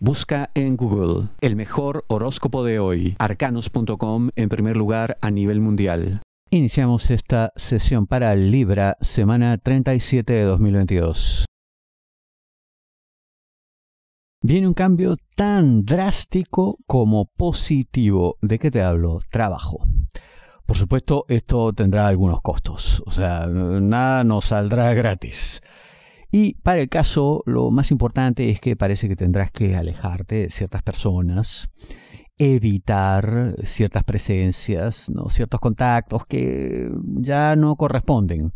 Busca en Google el mejor horóscopo de hoy, arcanos.com en primer lugar a nivel mundial. Iniciamos esta sesión para Libra, semana 37 de 2022. Viene un cambio tan drástico como positivo. ¿De qué te hablo? Trabajo. Por supuesto, esto tendrá algunos costos. O sea, nada nos saldrá gratis. Y para el caso, lo más importante es que parece que tendrás que alejarte de ciertas personas, evitar ciertas presencias, ¿no? ciertos contactos que ya no corresponden.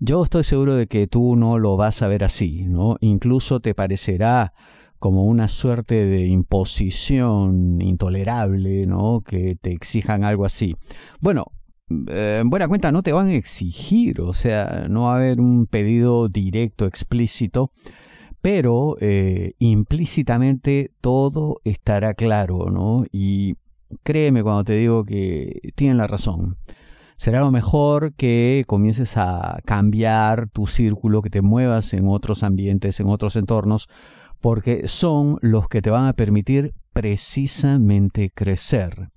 Yo estoy seguro de que tú no lo vas a ver así, ¿no? Incluso te parecerá como una suerte de imposición intolerable, ¿no? Que te exijan algo así. Bueno, en eh, buena cuenta no te van a exigir, o sea, no va a haber un pedido directo, explícito, pero eh, implícitamente todo estará claro, ¿no? Y créeme cuando te digo que tienen la razón. Será lo mejor que comiences a cambiar tu círculo, que te muevas en otros ambientes, en otros entornos, porque son los que te van a permitir precisamente crecer.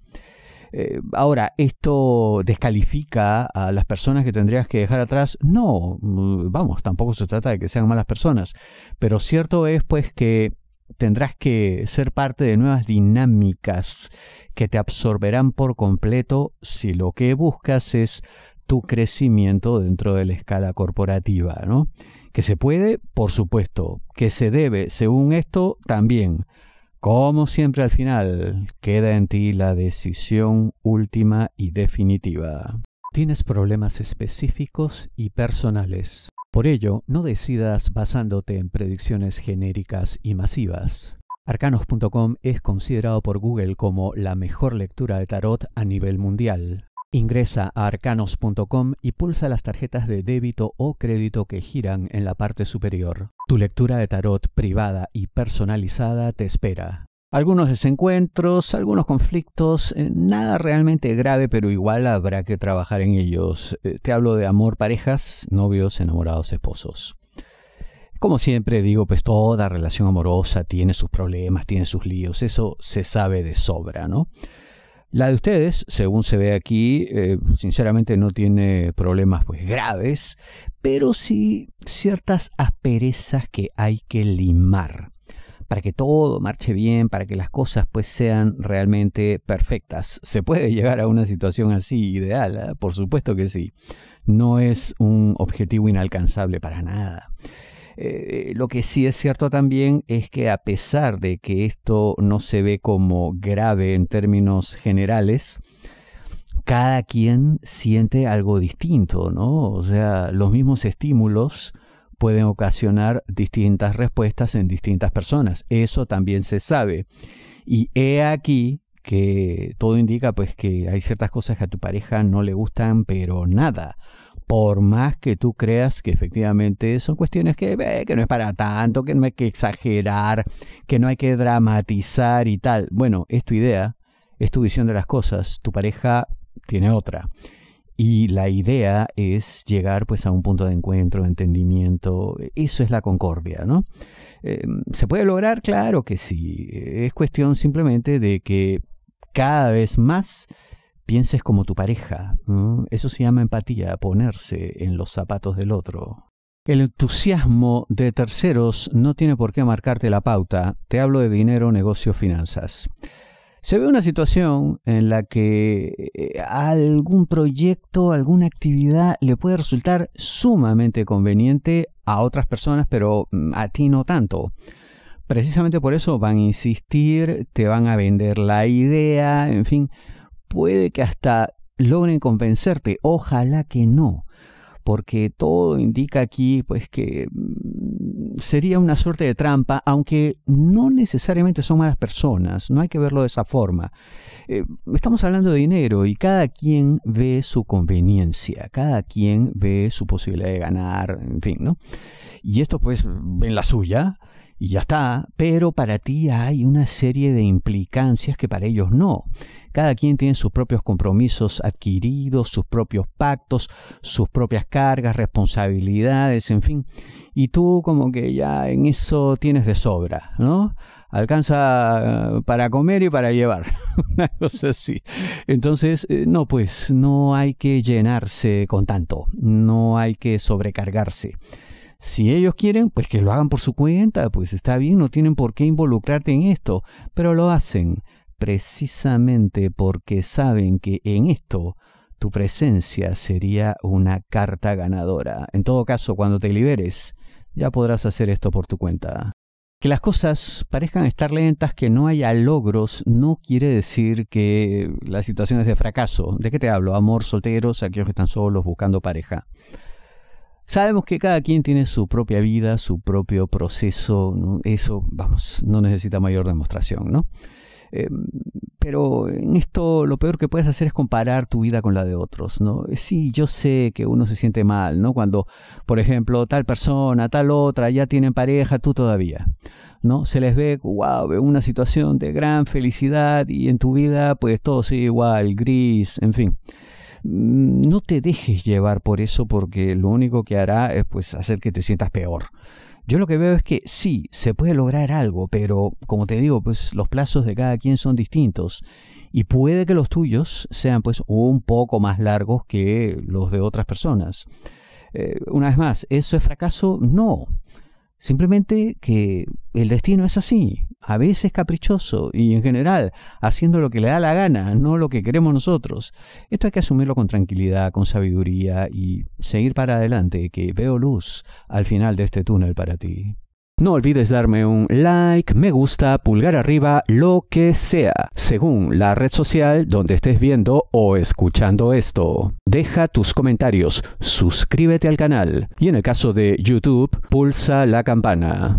Eh, ahora, ¿esto descalifica a las personas que tendrías que dejar atrás? No, mm, vamos, tampoco se trata de que sean malas personas, pero cierto es pues que tendrás que ser parte de nuevas dinámicas que te absorberán por completo si lo que buscas es tu crecimiento dentro de la escala corporativa, ¿no? Que se puede, por supuesto, que se debe, según esto, también. Como siempre al final, queda en ti la decisión última y definitiva. Tienes problemas específicos y personales. Por ello, no decidas basándote en predicciones genéricas y masivas. Arcanos.com es considerado por Google como la mejor lectura de tarot a nivel mundial. Ingresa a arcanos.com y pulsa las tarjetas de débito o crédito que giran en la parte superior. Tu lectura de tarot privada y personalizada te espera. Algunos desencuentros, algunos conflictos, eh, nada realmente grave, pero igual habrá que trabajar en ellos. Eh, te hablo de amor, parejas, novios, enamorados, esposos. Como siempre digo, pues toda relación amorosa tiene sus problemas, tiene sus líos, eso se sabe de sobra, ¿no? La de ustedes, según se ve aquí, eh, sinceramente no tiene problemas pues graves, pero sí ciertas asperezas que hay que limar para que todo marche bien, para que las cosas pues sean realmente perfectas. ¿Se puede llegar a una situación así ideal? Ah, por supuesto que sí. No es un objetivo inalcanzable para nada. Eh, eh, lo que sí es cierto también es que a pesar de que esto no se ve como grave en términos generales, cada quien siente algo distinto, ¿no? O sea, los mismos estímulos pueden ocasionar distintas respuestas en distintas personas. Eso también se sabe. Y he aquí que todo indica pues que hay ciertas cosas que a tu pareja no le gustan, pero nada por más que tú creas que efectivamente son cuestiones que, eh, que no es para tanto, que no hay que exagerar, que no hay que dramatizar y tal. Bueno, es tu idea, es tu visión de las cosas, tu pareja tiene otra. Y la idea es llegar pues a un punto de encuentro, de entendimiento. Eso es la concordia, ¿no? Em, ¿Se puede lograr? Claro que sí. Es cuestión simplemente de que cada vez más pienses como tu pareja. Eso se llama empatía, ponerse en los zapatos del otro. El entusiasmo de terceros no tiene por qué marcarte la pauta. Te hablo de dinero, negocios, finanzas. Se ve una situación en la que eh, algún proyecto, alguna actividad le puede resultar sumamente conveniente a otras personas, pero mm, a ti no tanto. Precisamente por eso van a insistir, te van a vender la idea, en fin, puede que hasta logren convencerte. Ojalá que no, porque todo indica aquí pues que mm, sería una suerte de trampa, aunque no necesariamente son malas personas, no hay que verlo de esa forma. Eh, estamos hablando de dinero y cada quien ve su conveniencia, cada quien ve su posibilidad de ganar, en fin, ¿no? Y esto pues en la suya y ya está, pero para ti hay una serie de implicancias que para ellos no. Cada quien tiene sus propios compromisos adquiridos, sus propios pactos, sus propias cargas, responsabilidades, en fin. Y tú como que ya en eso tienes de sobra, ¿no? Alcanza eh, para comer y para llevar, una cosa así. Entonces, eh, no, pues no hay que llenarse con tanto, no hay que sobrecargarse. Si ellos quieren, pues que lo hagan por su cuenta, pues está bien, no tienen por qué involucrarte en esto, pero lo hacen precisamente porque saben que en esto tu presencia sería una carta ganadora. En todo caso, cuando te liberes, ya podrás hacer esto por tu cuenta. Que las cosas parezcan estar lentas, que no haya logros, no quiere decir que la situación es de fracaso. ¿De qué te hablo? Amor, solteros, aquellos que están solos buscando pareja. Sabemos que cada quien tiene su propia vida, su propio proceso, eso, vamos, no necesita mayor demostración, ¿no? Eh, pero en esto lo peor que puedes hacer es comparar tu vida con la de otros, ¿no? Eh, sí, yo sé que uno se siente mal, ¿no? Cuando, por ejemplo, tal persona, tal otra, ya tienen pareja, tú todavía, ¿no? Se les ve, wow, una situación de gran felicidad y en tu vida, pues todo sigue igual, gris, en fin. Mm, no te dejes llevar por eso porque lo único que hará es pues hacer que te sientas peor. Yo lo que veo es que sí, se puede lograr algo, pero como te digo, pues los plazos de cada quien son distintos y puede que los tuyos sean pues un poco más largos que los de otras personas. Eh, una vez más, ¿eso es fracaso? No. Simplemente que el destino es así, a veces caprichoso y en general haciendo lo que le da la gana, no lo que queremos nosotros. Esto hay que asumirlo con tranquilidad, con sabiduría y seguir para adelante, que veo luz al final de este túnel para ti. No olvides darme un like, me gusta, pulgar arriba, lo que sea, según la red social donde estés viendo o escuchando esto. Deja tus comentarios, suscríbete al canal y en el caso de YouTube, pulsa la campana.